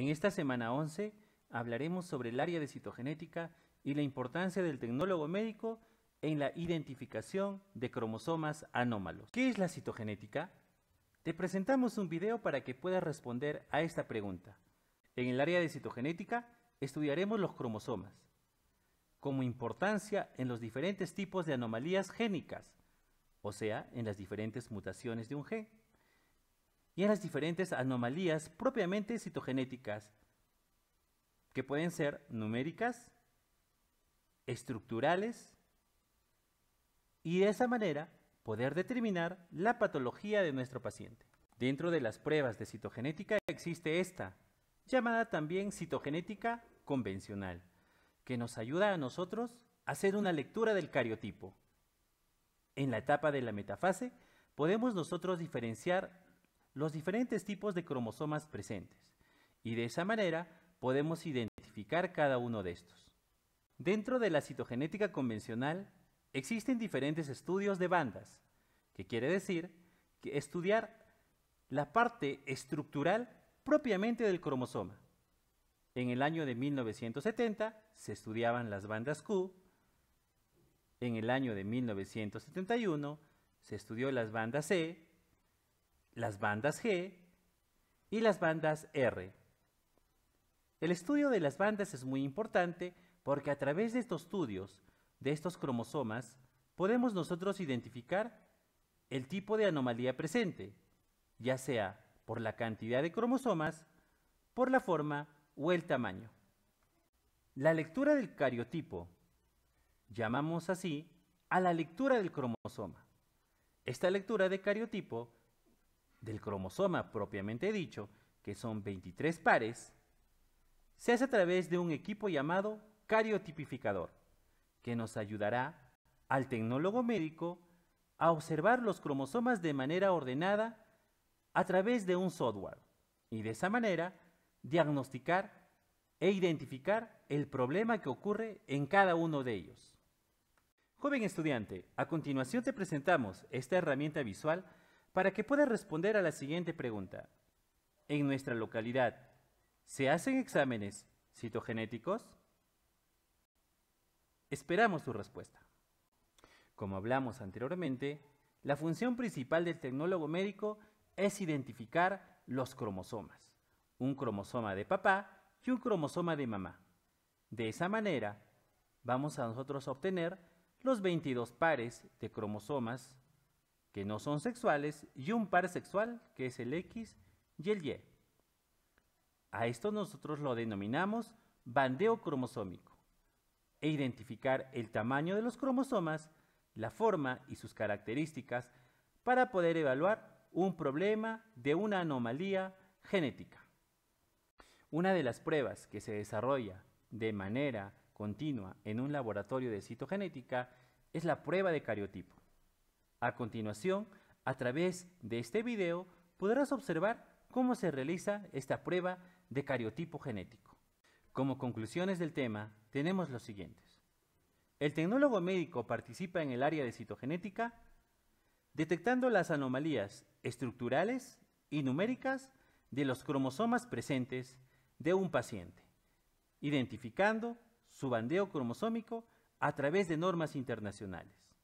En esta semana 11 hablaremos sobre el área de citogenética y la importancia del tecnólogo médico en la identificación de cromosomas anómalos. ¿Qué es la citogenética? Te presentamos un video para que puedas responder a esta pregunta. En el área de citogenética estudiaremos los cromosomas, como importancia en los diferentes tipos de anomalías génicas, o sea, en las diferentes mutaciones de un gen y las diferentes anomalías propiamente citogenéticas, que pueden ser numéricas, estructurales, y de esa manera poder determinar la patología de nuestro paciente. Dentro de las pruebas de citogenética existe esta, llamada también citogenética convencional, que nos ayuda a nosotros a hacer una lectura del cariotipo. En la etapa de la metafase podemos nosotros diferenciar los diferentes tipos de cromosomas presentes, y de esa manera podemos identificar cada uno de estos. Dentro de la citogenética convencional existen diferentes estudios de bandas, que quiere decir que estudiar la parte estructural propiamente del cromosoma. En el año de 1970 se estudiaban las bandas Q, en el año de 1971 se estudió las bandas C, e, las bandas G y las bandas R. El estudio de las bandas es muy importante porque a través de estos estudios, de estos cromosomas, podemos nosotros identificar el tipo de anomalía presente, ya sea por la cantidad de cromosomas, por la forma o el tamaño. La lectura del cariotipo, llamamos así a la lectura del cromosoma. Esta lectura de cariotipo del cromosoma propiamente dicho, que son 23 pares, se hace a través de un equipo llamado cariotipificador, que nos ayudará al tecnólogo médico a observar los cromosomas de manera ordenada a través de un software y de esa manera diagnosticar e identificar el problema que ocurre en cada uno de ellos. Joven estudiante, a continuación te presentamos esta herramienta visual para que pueda responder a la siguiente pregunta. En nuestra localidad, ¿se hacen exámenes citogenéticos? Esperamos su respuesta. Como hablamos anteriormente, la función principal del tecnólogo médico es identificar los cromosomas, un cromosoma de papá y un cromosoma de mamá. De esa manera, vamos a nosotros obtener los 22 pares de cromosomas que no son sexuales, y un par sexual, que es el X y el Y. A esto nosotros lo denominamos bandeo cromosómico, e identificar el tamaño de los cromosomas, la forma y sus características para poder evaluar un problema de una anomalía genética. Una de las pruebas que se desarrolla de manera continua en un laboratorio de citogenética es la prueba de cariotipo. A continuación, a través de este video podrás observar cómo se realiza esta prueba de cariotipo genético. Como conclusiones del tema, tenemos los siguientes. El tecnólogo médico participa en el área de citogenética detectando las anomalías estructurales y numéricas de los cromosomas presentes de un paciente, identificando su bandeo cromosómico a través de normas internacionales.